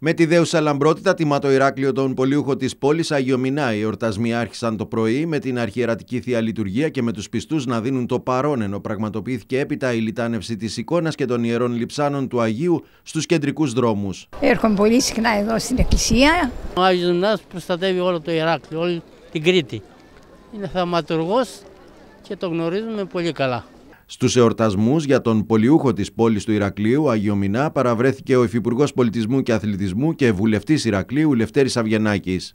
Με τη δέουσα λαμπρότητα τιμά το Ηράκλειο τον πολιούχο της πόλης Αγιομηνά. Οι εορτασμοί άρχισαν το πρωί με την αρχιερατική θεία λειτουργία και με τους πιστούς να δίνουν το παρόν ενώ πραγματοποιήθηκε έπειτα η λιτάνευση της εικόνας και των ιερών λιψάνων του Αγίου στους κεντρικούς δρόμους. Έρχομαι πολύ συχνά εδώ στην εκκλησία. Ο Άγιος προστατεύει όλο το Ηράκλειο, όλη την Κρήτη. Είναι θαυματουργός και το γνωρίζουμε πολύ καλά. Στους εορτασμούς για τον πολιούχο της πόλης του Ηρακλείου, Αγιομινά, παραβρέθηκε ο Υφυπουργός Πολιτισμού και Αθλητισμού και Βουλευτής Ηρακλείου, Λευτέρης Αυγενάκης.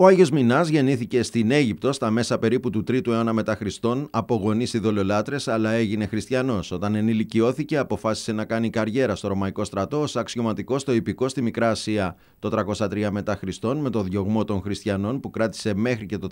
Ο Άγιος Μινάς γεννήθηκε στην Αίγυπτο στα μέσα περίπου του 3ου αιώνα μετά Χριστόν από γονείς ειδωλολάτρε, αλλά έγινε χριστιανός. Όταν ενηλικιώθηκε, αποφάσισε να κάνει καριέρα στο Ρωμαϊκό στρατό ως αξιωματικός στο υπηκό στη Μικρά Ασία. Το 303 μετά Χριστόν, με το διωγμό των χριστιανών που κράτησε μέχρι και το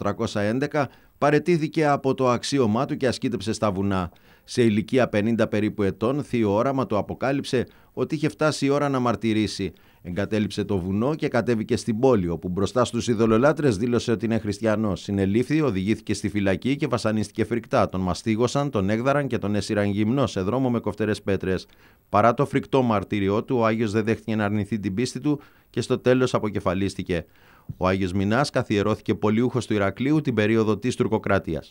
311, παρετήθηκε από το αξίωμά του και ασκήτεψε στα βουνά. Σε ηλικία 50 περίπου ετών, θείο όραμα του αποκάλυψε ότι είχε φτάσει η ώρα να μαρτυρήσει. Εγκατέλειψε το βουνό και κατέβηκε στην πόλη, όπου μπροστά στους ειδωλολάτρε δήλωσε ότι είναι χριστιανός. Συνελήφθη, οδηγήθηκε στη φυλακή και βασανίστηκε φρικτά. Τον μαστίγωσαν, τον έγδαραν και τον έσυραν γυμνός σε δρόμο με κοφτερές πέτρες. Παρά το φρικτό μαρτύριό του, ο Άγιος δεν δέχτηκε να αρνηθεί την πίστη του και στο τέλος αποκεφαλίστηκε. Ο Άγιος Μινάς καθιερώθηκε πολιούχος του Ηρακλείου την περίοδο της Τουρκοκρατίας.